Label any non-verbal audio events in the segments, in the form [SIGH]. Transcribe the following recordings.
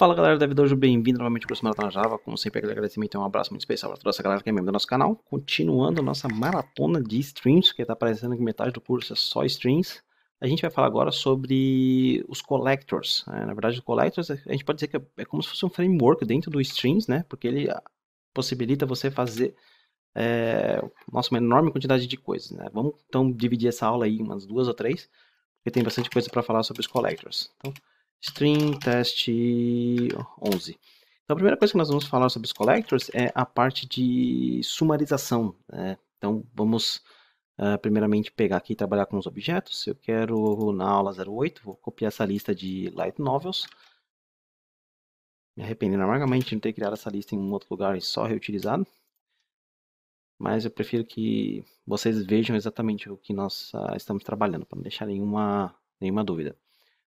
Fala galera, David hoje bem-vindo novamente para o Maratona tá Java. Como sempre, aquele agradecimento e um abraço muito especial para toda essa galera que é membro do nosso canal. Continuando a nossa maratona de streams, que está aparecendo que metade do curso é só streams, a gente vai falar agora sobre os collectors. Né? Na verdade, os collectors, a gente pode dizer que é, é como se fosse um framework dentro do streams, né? Porque ele ah, possibilita você fazer é, nossa, uma enorme quantidade de coisas, né? Vamos então dividir essa aula aí em umas duas ou três, porque tem bastante coisa para falar sobre os collectors. Então, String test 11. Então, a primeira coisa que nós vamos falar sobre os collectors é a parte de sumarização. Né? Então, vamos uh, primeiramente pegar aqui e trabalhar com os objetos. Eu quero, na aula 08, vou copiar essa lista de light novels. Me arrependendo amargamente de não ter criado essa lista em um outro lugar e só reutilizado. Mas eu prefiro que vocês vejam exatamente o que nós uh, estamos trabalhando, para não deixar nenhuma, nenhuma dúvida.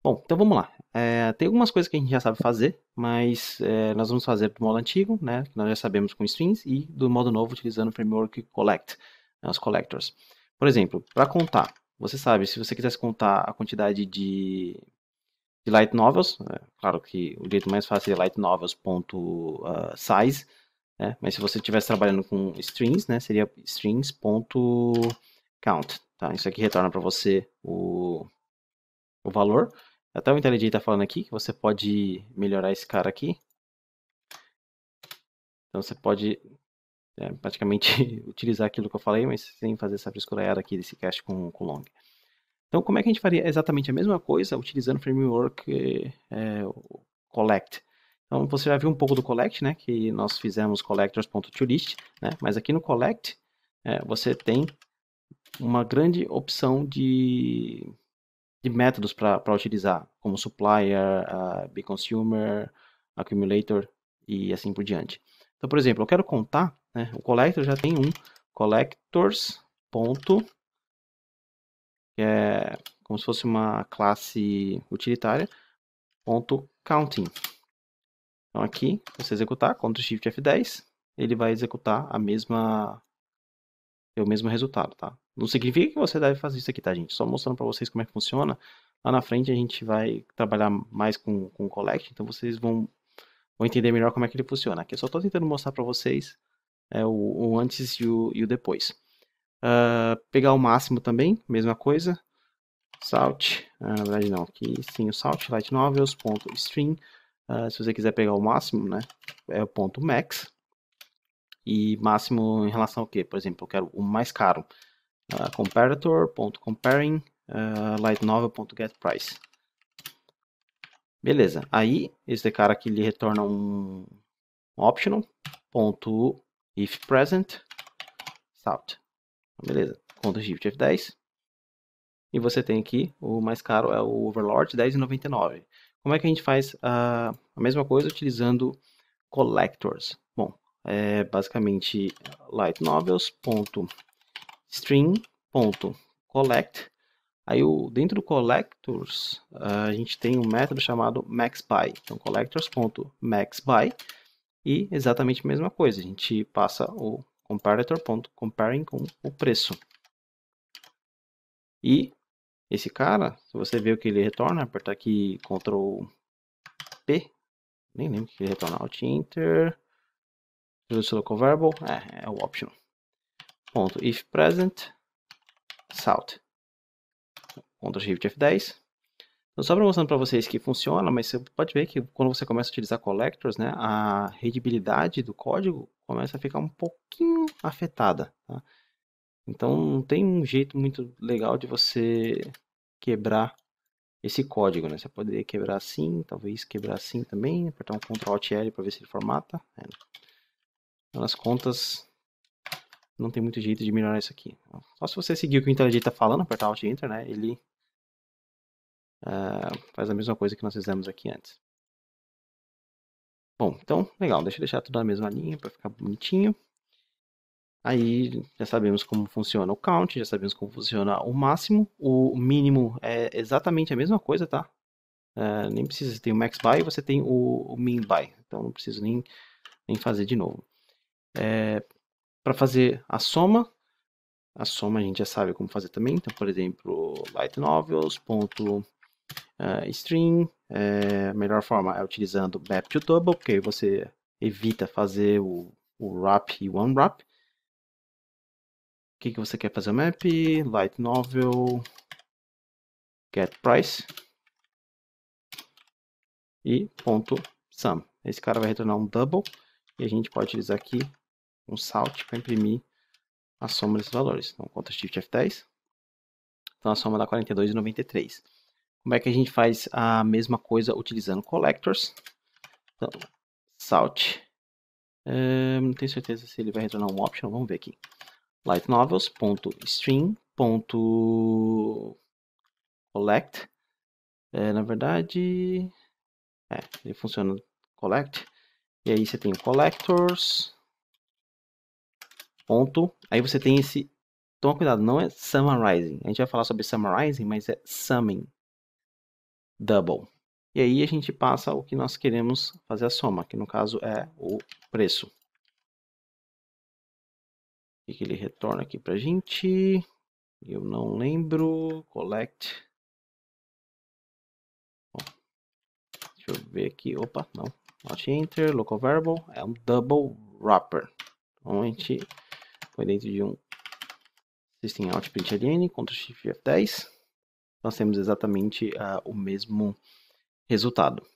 Bom, então vamos lá. É, tem algumas coisas que a gente já sabe fazer, mas é, nós vamos fazer do modo antigo, né, que nós já sabemos com strings, e do modo novo utilizando o framework collect, né, os collectors. Por exemplo, para contar, você sabe, se você quisesse contar a quantidade de, de light novels, é, claro que o jeito mais fácil é light novels.size, ah, né, mas se você estivesse trabalhando com strings, né, seria strings.count. Tá? Isso aqui retorna para você o, o valor. Até o IntelliJ está falando aqui que você pode melhorar esse cara aqui. Então você pode é, praticamente [LAUGHS] utilizar aquilo que eu falei, mas sem fazer essa errada aqui desse cache com, com long. Então como é que a gente faria exatamente a mesma coisa utilizando o framework eh, é, collect? Então você já viu um pouco do collect, né? Que nós fizemos collectors.tolist, né? Mas aqui no collect é, você tem uma grande opção de de métodos para utilizar, como supplier, uh, consumer accumulator e assim por diante. Então, por exemplo, eu quero contar, né, o collector já tem um, collectors. Ponto, que é como se fosse uma classe utilitária, ponto counting. Então aqui, você executar, Ctrl Shift F10, ele vai executar a mesma, o mesmo resultado, tá? Não significa que você deve fazer isso aqui, tá, gente? Só mostrando para vocês como é que funciona. Lá na frente a gente vai trabalhar mais com, com o Collect, então vocês vão, vão entender melhor como é que ele funciona. Aqui eu só estou tentando mostrar para vocês é, o, o, antes e o, e o depois. Uh, pegar o máximo também, mesma coisa. Salt, uh, na verdade não, aqui sim o salt, light novels, ponto string. Uh, se você quiser pegar o máximo, né, é o ponto max. E máximo em relação ao que? Por exemplo, eu quero o mais caro. Ah, comparator.comparing uh, lightnovel.getPrice. Beleza, aí esse cara aqui ele retorna um optional ponto if present salt. Então, beleza, conta shift F10. E você tem aqui o mais caro é o overlord 10,99. Como é que a gente faz a, ah, a mesma coisa utilizando collectors? Bom, é basicamente lightnovels.com string.collect. Aí o, dentro do collectors, ah, a gente tem um método chamado maxby. Então collectors.maxby e exatamente a mesma coisa, a gente passa o comparator.comparing com o preço. E esse cara, se você ver o que ele retorna, apertar aqui Ctrl P, nem lembro o que ele retorna, Alt Enter, Traduce Local Verbal, é, é o optional ponto if present salt Ctrl Shift F10 então, só para mostrando para vocês que funciona, mas você pode ver que quando você começa a utilizar collectors, né, a redibilidade do código começa a ficar um pouquinho afetada. Tá? Então não tem um jeito muito legal de você quebrar esse código. Né? Você poderia quebrar assim, talvez quebrar assim também, apertar um Ctrl Alt L para ver se ele formata. É. Né? Nas então, contas, não tem muito jeito de melhorar isso aqui. Só se você seguir o que o IntelliJ está falando, apertar Alt Enter, né? Ele uh, faz a mesma coisa que nós fizemos aqui antes. Bom, então, legal. Deixa eu deixar tudo na mesma linha para ficar bonitinho. Aí já sabemos como funciona o count, já sabemos como funciona o máximo. O mínimo é exatamente a mesma coisa, tá? Uh, nem precisa, você tem o max buy, você tem o, o min buy. Então não preciso nem, nem fazer de novo. É, para fazer a soma, a soma a gente já sabe como fazer também. Então, por exemplo, light novels ponto uh, string. É, a melhor forma é utilizando map to double, porque aí você evita fazer o, o wrap e o unwrap. O que, que você quer fazer o map? Light novel get price e ponto sum. Esse cara vai retornar um double e a gente pode utilizar aqui um salt para imprimir a soma desses valores. Então, conta Shift F10. Então, a soma dá 42,93. Como é que a gente faz a mesma coisa utilizando collectors? Então, salt. Um, eh, não tenho certeza se ele vai retornar um option, vamos ver aqui. Light lightnovels.string.collect. É, eh, na verdade, é, ele funciona collect. E aí você tem o collectors, ponto. Aí você tem esse. Toma cuidado, não é summarizing. A gente vai falar sobre summarizing, mas é summing. Double. E aí a gente passa o que nós queremos fazer a soma, que no caso é o preço. O que ele retorna aqui pra gente? Eu não lembro. Collect. deixa eu ver aqui. Opa, não. Not enter, local variable. É um double wrapper. Então a gente foi dentro de um System Out Println contra Shift F10, nós temos exatamente uh, o mesmo resultado.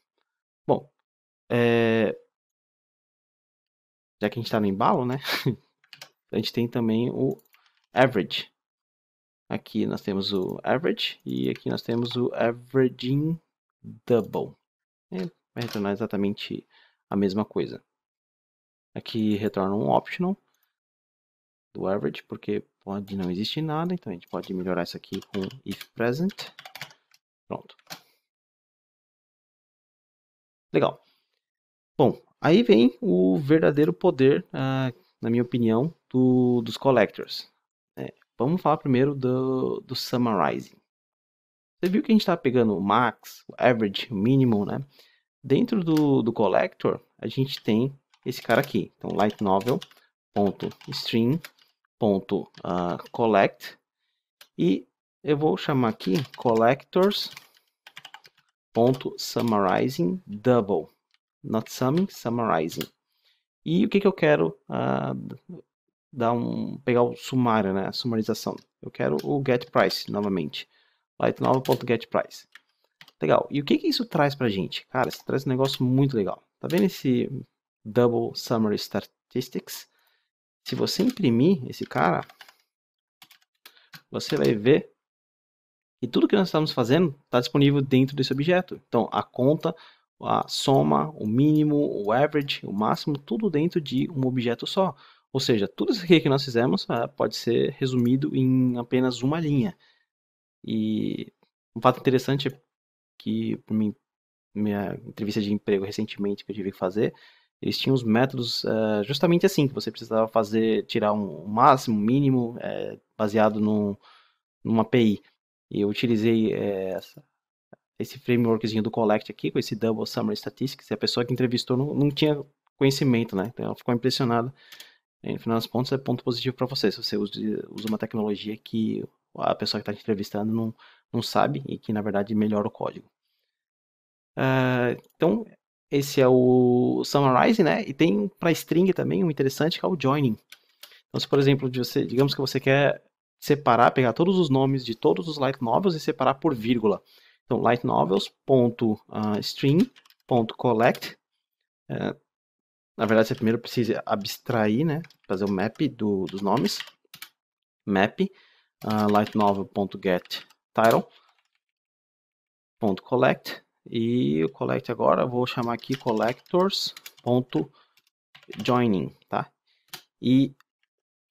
Bom, é... já que a gente está no embalo, né? [LAUGHS] a gente tem também o average. Aqui nós temos o average e aqui nós temos o averaging double. É, vai retornar exatamente a mesma coisa. Aqui retorna um optional do average, porque pode não existir nada, então a gente pode melhorar isso aqui com if present. Pronto. Legal. Bom, aí vem o verdadeiro poder, ah, na minha opinião, do, dos collectors. É, vamos falar primeiro do, do summarizing. Você viu que a gente está pegando o max, o average, o mínimo, né? Dentro do, do collector, a gente tem esse cara aqui. Então, light novel ponto string ponto uh, collect e eu vou chamar aqui collectors ponto summarizing double not summing summarizing e o que que eu quero uh, dar um pegar o sumário né a sumarização eu quero o get price novamente light ponto get price legal e o que que isso traz para gente cara isso traz um negócio muito legal tá vendo esse double summary statistics se você imprimir esse cara, você vai ver que tudo que nós estamos fazendo está disponível dentro desse objeto. Então, a conta, a soma, o mínimo, o average, o máximo, tudo dentro de um objeto só. Ou seja, tudo isso aqui que nós fizemos ah, pode ser resumido em apenas uma linha. E um fato interessante é que, para mim, minha entrevista de emprego recentemente que eu tive que fazer, eles tinham os métodos eh, justamente assim, que você precisava fazer, tirar um, máximo, mínimo, é, baseado numa API. E eu utilizei é, essa, esse frameworkzinho do Collect aqui, com esse Double Summary Statistics, e a pessoa que entrevistou não, não tinha conhecimento, né? Então ela ficou impressionada. E, no final das contas, é ponto positivo para você, se você usa uma tecnologia que a pessoa que está entrevistando não, não sabe e que, na verdade, melhora o código. Uh, então, esse é o summarizing, né? E tem para string também um interessante que é o joining. Então, se por exemplo, você, digamos que você quer separar, pegar todos os nomes de todos os light novels e separar por vírgula. Então, light novels.string.collect. Ah, é, eh, na verdade, você primeiro precisa abstrair, né? Fazer o map do, dos nomes. Map uh, ah, lightnovel.get title.collect e o collect agora, vou chamar aqui collectors.joining, tá? E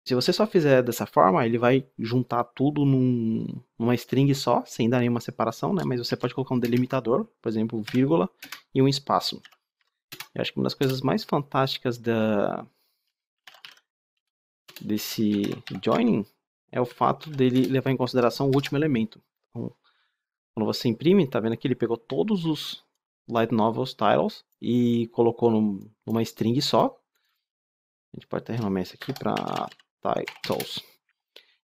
se você só fizer dessa forma, ele vai juntar tudo num, numa string só, sem dar nenhuma separação, né? Mas você pode colocar um delimitador, por exemplo, vírgula e um espaço. Eu acho que uma das coisas mais fantásticas da, desse joining é o fato dele levar em consideração o último elemento. Então, quando você imprime, tá vendo que ele pegou todos os light novels titles e colocou num, numa string só. A gente pode até renomear isso aqui para titles.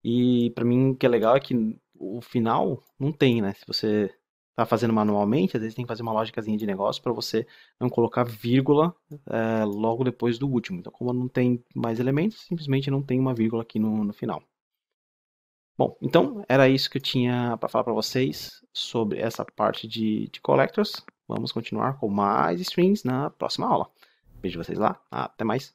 E para mim o que é legal é que o final não tem, né? Se você tá fazendo manualmente, às vezes tem que fazer uma lógicazinha de negócio para você não colocar vírgula é, logo depois do último. Então, como não tem mais elementos, simplesmente não tem uma vírgula aqui no, no final. Bom, então era isso que eu tinha para falar para vocês sobre essa parte de, de collectors. Vamos continuar com mais strings na próxima aula. Vejo vocês lá. Até mais.